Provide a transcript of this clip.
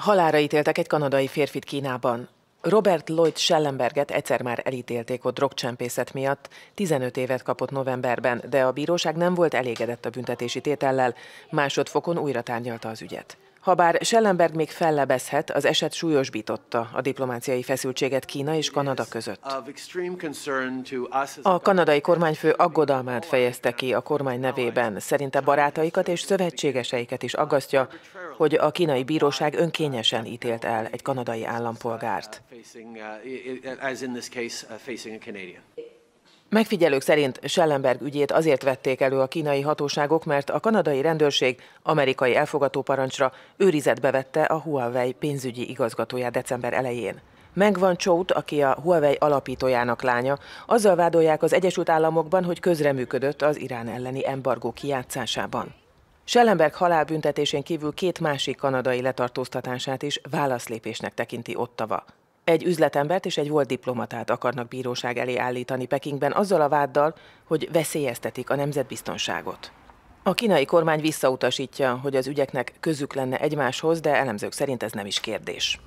Halára ítéltek egy kanadai férfit Kínában. Robert Lloyd Schellenberget egyszer már elítélték ott drogcsempészet miatt, 15 évet kapott novemberben, de a bíróság nem volt elégedett a büntetési tétellel, másodfokon újra tárgyalta az ügyet. Habár Schellenberg még fellebezhet, az eset súlyosbította a diplomáciai feszültséget Kína és Kanada között. A kanadai kormányfő aggodalmát fejezte ki a kormány nevében. Szerinte barátaikat és szövetségeseiket is aggasztja, hogy a kínai bíróság önkényesen ítélt el egy kanadai állampolgárt. Uh, Megfigyelők szerint Schellenberg ügyét azért vették elő a kínai hatóságok, mert a kanadai rendőrség amerikai elfogatóparancsra őrizetbe vette a Huawei pénzügyi igazgatóját december elején. Megvan Chout, aki a Huawei alapítójának lánya, azzal vádolják az Egyesült Államokban, hogy közreműködött az Irán elleni embargó kijátszásában. Schellenberg halálbüntetésén kívül két másik kanadai letartóztatását is válaszlépésnek tekinti Ottava. Egy üzletembert és egy volt diplomatát akarnak bíróság elé állítani Pekingben azzal a váddal, hogy veszélyeztetik a nemzetbiztonságot. A kínai kormány visszautasítja, hogy az ügyeknek közük lenne egymáshoz, de elemzők szerint ez nem is kérdés.